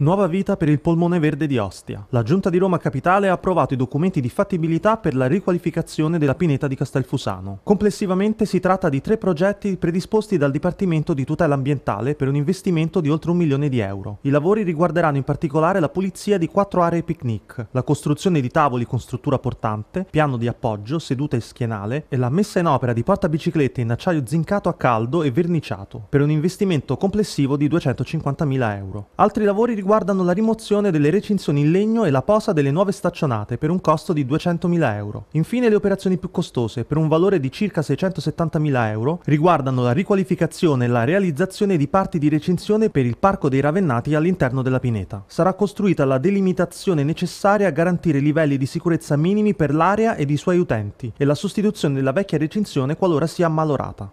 Nuova vita per il polmone verde di Ostia. La Giunta di Roma Capitale ha approvato i documenti di fattibilità per la riqualificazione della pineta di Castelfusano. Complessivamente si tratta di tre progetti predisposti dal Dipartimento di tutela ambientale per un investimento di oltre un milione di euro. I lavori riguarderanno in particolare la pulizia di quattro aree picnic, la costruzione di tavoli con struttura portante, piano di appoggio, seduta e schienale e la messa in opera di portabiciclette in acciaio zincato a caldo e verniciato, per un investimento complessivo di 250.000 euro. Altri lavori riguardano riguardano la rimozione delle recinzioni in legno e la posa delle nuove staccionate per un costo di 200.000 euro. Infine le operazioni più costose, per un valore di circa 670.000 euro, riguardano la riqualificazione e la realizzazione di parti di recinzione per il Parco dei Ravennati all'interno della pineta. Sarà costruita la delimitazione necessaria a garantire livelli di sicurezza minimi per l'area ed i suoi utenti e la sostituzione della vecchia recinzione qualora sia ammalorata.